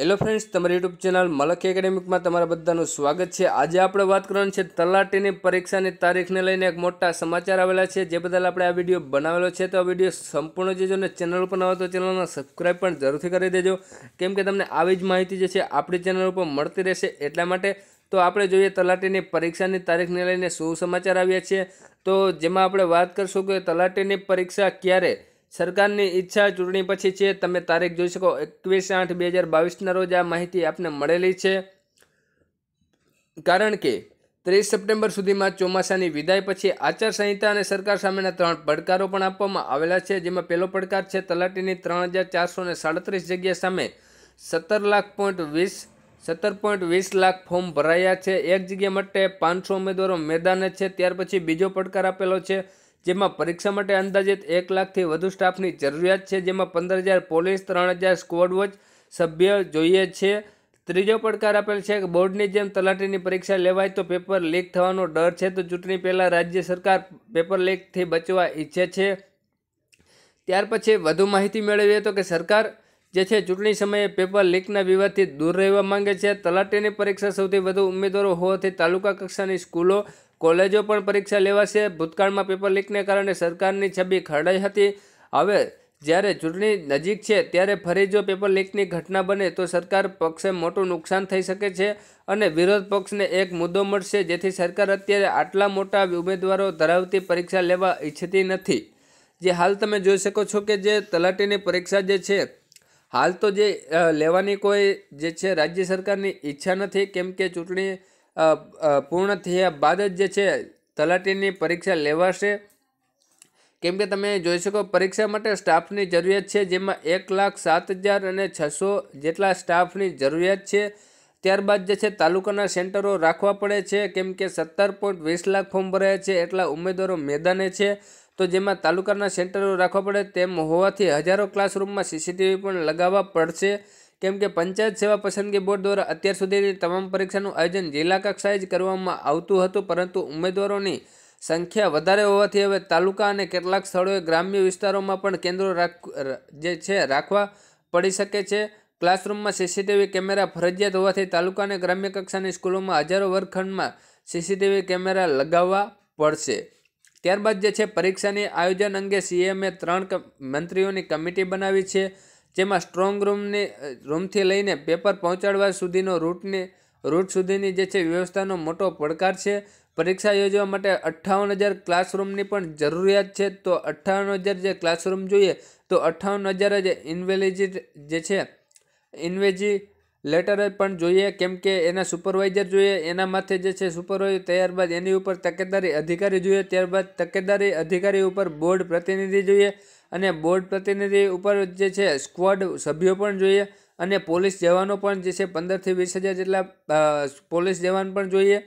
hello friends તમારી YouTube channel મલક એકેડેમિકમાં તમારા બધાનું સ્વાગત છે આજે આપણે વાત કરવાની છે તલાટીની પરીક્ષાની તારીખને લઈને એક મોટા સમાચાર આવેલા છે જે બદલ આપણે આ વિડીયો બનાવેલો છે તો આ વિડીયો સંપૂર્ણ જોજો અને ચેનલ પર નવા તો ચેનલને સબસ્ક્રાઈબ પણ જરૂરથી કરી દેજો કેમ કે તમને આવી જ માહિતી જે છે આપણી ચેનલ ઉપર મળતી રહેશે એટલા માટે તો આપણે જોઈએ તલાટીની પરીક્ષાની તારીખને લઈને શું સમાચાર આવ્યા છે તો જેમાં આપણે વાત કરશું કે તલાટીની પરીક્ષા ક્યારે સરકારની ઈચ્છા ચૂંટણી પછી છે તમે તારીખ જોઈ શકો એકવીસ આઠ બે હજાર બાવીસના રોજ આ માહિતી આપને મળેલી છે કારણ કે ત્રીસ સપ્ટેમ્બર સુધીમાં ચોમાસાની વિદાય પછી આચારસંહિતા અને સરકાર સામેના ત્રણ પડકારો પણ આપવામાં આવેલા છે જેમાં પહેલો પડકાર છે તલાટીની ત્રણ હજાર ચારસો ને સાડત્રીસ જગ્યા સામે સત્તર લાખ પોઈન્ટ વીસ સત્તર પોઈન્ટ વીસ લાખ ફોર્મ ભરાયા છે એક જગ્યા માટે પાંચસો ઉમેદવારો મેદાને છે ત્યાર પછી બીજો પડકાર આપેલો છે જેમાં પરીક્ષા માટે અંદાજિત એક લાખથી વધુ સ્ટાફની જરૂરિયાત છે જેમાં પંદર હજાર પોલીસ ત્રણ હજાર સ્કોડ વોચ સભ્ય જોઈએ છે ત્રીજો પડકાર આપેલ છે કે બોર્ડની જેમ તલાટીની પરીક્ષા લેવાય તો પેપર લીક થવાનો ડર છે તો ચૂંટણી પહેલાં રાજ્ય સરકાર પેપર લીકથી બચવા ઈચ્છે છે ત્યાર પછી વધુ માહિતી મેળવીએ તો કે સરકાર જે છે ચૂંટણી સમયે પેપર લીકના વિવાદથી દૂર રહેવા માંગે છે તલાટીની પરીક્ષા સૌથી વધુ ઉમેદવારો હોવાથી તાલુકા કક્ષાની સ્કૂલો કોલેજો પણ પરીક્ષા લેવાશે ભૂતકાળમાં પેપર લીકને કારણે સરકારની છબી ખરડાઈ હતી હવે જ્યારે ચૂંટણી નજીક છે ત્યારે ફરી જો પેપર લીકની ઘટના બને તો સરકાર પક્ષે મોટું નુકસાન થઈ શકે છે અને વિરોધ પક્ષને એક મુદ્દો મળશે જેથી સરકાર અત્યારે આટલા મોટા ઉમેદવારો ધરાવતી પરીક્ષા લેવા ઈચ્છતી નથી જે હાલ તમે જોઈ શકો છો કે જે તલાટીની પરીક્ષા જે છે હાલ તો જે લેવાની કોઈ જે છે રાજ્ય સરકારની ઈચ્છા નથી કેમ કે ચૂંટણી પૂર્ણ થયા બાદ જ જે છે તલાટીની પરીક્ષા લેવાશે કેમ કે તમે જોઈ શકો પરીક્ષા માટે સ્ટાફની જરૂરિયાત છે જેમાં એક લાખ સાત હજાર અને છસો જેટલા સ્ટાફની જરૂરિયાત છે ત્યારબાદ જે છે તાલુકાના સેન્ટરો રાખવા પડે છે કેમ કે સત્તર પોઈન્ટ વીસ લાખ ફોર્મ ભરાયા છે એટલા ઉમેદવારો મેદાને છે તો જેમાં તાલુકાના સેન્ટરો રાખવા પડે તેમ હોવાથી હજારો ક્લાસરૂમમાં સીસીટીવી પણ લગાવવા પડશે કેમ કે પંચાયત સેવા પસંદગી બોર્ડ દ્વારા અત્યાર સુધીની તમામ પરીક્ષાનું આયોજન જિલ્લા કક્ષાએ જ કરવામાં આવતું હતું પરંતુ ઉમેદવારોની સંખ્યા વધારે હોવાથી હવે તાલુકા અને કેટલાક સ્થળોએ ગ્રામ્ય વિસ્તારોમાં પણ કેન્દ્રો રાખ જે છે રાખવા પડી શકે છે ક્લાસરૂમમાં સીસીટીવી કેમેરા ફરજિયાત હોવાથી તાલુકા અને ગ્રામ્ય કક્ષાની સ્કૂલોમાં હજારો વર્ગખંડમાં સીસીટીવી કેમેરા લગાવવા પડશે ત્યારબાદ જે છે પરીક્ષાની આયોજન અંગે સીએમએ ત્રણ મંત્રીઓની કમિટી બનાવી છે જેમાં સ્ટ્રોંગ રૂમને રૂમથી લઈને પેપર પહોંચાડવા સુધીનો રૂટને રૂટ સુધીની જે છે વ્યવસ્થાનો મોટો પડકાર છે પરીક્ષા યોજવા માટે અઠ્ઠાવન હજાર ક્લાસરૂમની પણ જરૂરિયાત છે તો અઠ્ઠાવન હજાર જે ક્લાસરૂમ જોઈએ તો અઠ્ઠાવન હજાર જ ઇન્વેલિજિટ જે છે ઇન્વેજી લેટર પણ જોઈએ કેમ કે એના સુપરવાઇઝર જોઈએ એના માથે જે છે સુપરવાઇઝર ત્યારબાદ એની ઉપર તકેદારી અધિકારી જોઈએ ત્યારબાદ તકેદારી અધિકારી ઉપર બોર્ડ પ્રતિનિધિ જોઈએ અને બોર્ડ પ્રતિનિધિ ઉપર જે છે સ્ક્વોડ સભ્યો પણ જોઈએ અને પોલીસ જવાનો પણ જે છે પંદરથી વીસ હજાર જેટલા પોલીસ જવાન પણ જોઈએ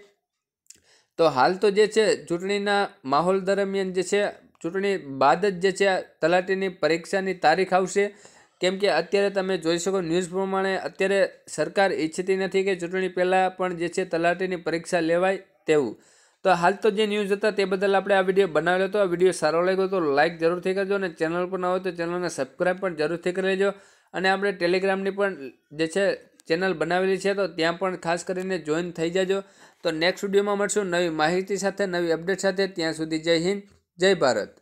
તો હાલ તો જે છે ચૂંટણીના માહોલ દરમિયાન જે છે ચૂંટણી બાદ જ જે છે તલાટીની પરીક્ષાની તારીખ આવશે કેમ કે અત્યારે તમે જોઈ શકો ન્યૂઝ પ્રમાણે અત્યારે સરકાર ઈચ્છતી નથી કે ચૂંટણી પહેલાં પણ જે છે તલાટીની પરીક્ષા લેવાય તેવું તો હાલ તો જે ન્યૂઝ હતા તે બદલ આપણે આ વિડીયો બનાવ્યો હતો આ વિડીયો સારો લાગ્યો તો લાઇક જરૂરથી કરજો અને ચેનલ પર ન હોય તો ચેનલને સબસ્ક્રાઈબ પણ જરૂરથી કરી લેજો અને આપણે ટેલિગ્રામની પણ જે છે ચેનલ બનાવેલી છે તો ત્યાં પણ ખાસ કરીને જોઈન થઈ જાજો તો નેક્સ્ટ વિડીયોમાં મળશું નવી માહિતી સાથે નવી અપડેટ સાથે ત્યાં સુધી જય હિન્દ જય ભારત